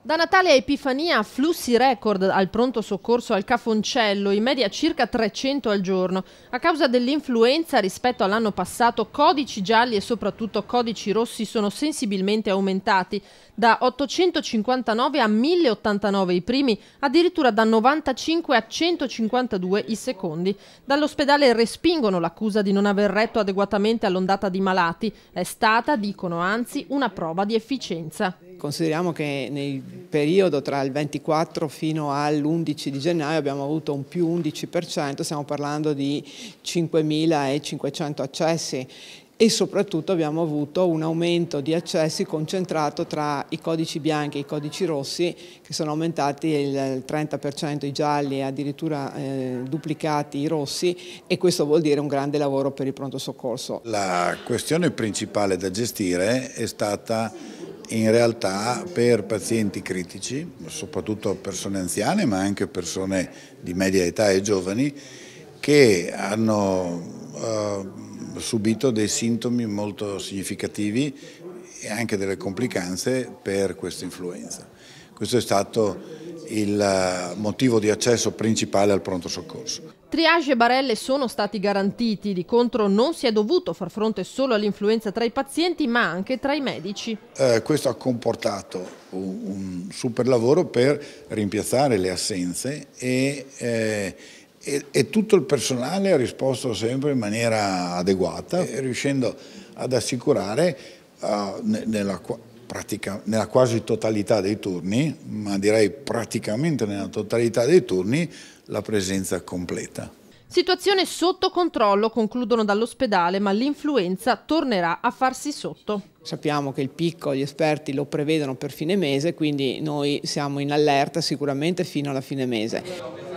Da Natale a Epifania flussi record al pronto soccorso al Cafoncello, in media circa 300 al giorno. A causa dell'influenza rispetto all'anno passato, codici gialli e soprattutto codici rossi sono sensibilmente aumentati, da 859 a 1089 i primi, addirittura da 95 a 152 i secondi. Dall'ospedale respingono l'accusa di non aver retto adeguatamente all'ondata di malati. È stata, dicono anzi, una prova di efficienza. Consideriamo che nel periodo tra il 24 fino all'11 di gennaio abbiamo avuto un più 11%, stiamo parlando di 5.500 accessi e soprattutto abbiamo avuto un aumento di accessi concentrato tra i codici bianchi e i codici rossi che sono aumentati il 30%, i gialli e addirittura eh, duplicati i rossi e questo vuol dire un grande lavoro per il pronto soccorso. La questione principale da gestire è stata in realtà per pazienti critici, soprattutto persone anziane ma anche persone di media età e giovani, che hanno eh, subito dei sintomi molto significativi e anche delle complicanze per questa influenza. Questo è stato il eh, motivo di accesso principale al pronto soccorso. Triage e barelle sono stati garantiti, di contro non si è dovuto far fronte solo all'influenza tra i pazienti ma anche tra i medici. Eh, questo ha comportato un, super lavoro per rimpiazzare le assenze e, eh, e, e tutto il personale ha risposto sempre in maniera adeguata, riuscendo ad assicurare Uh, nella, pratica, nella quasi totalità dei turni, ma direi praticamente nella totalità dei turni, la presenza completa. Situazione sotto controllo, concludono dall'ospedale, ma l'influenza tornerà a farsi sotto. Sappiamo che il picco gli esperti lo prevedono per fine mese, quindi noi siamo in allerta sicuramente fino alla fine mese.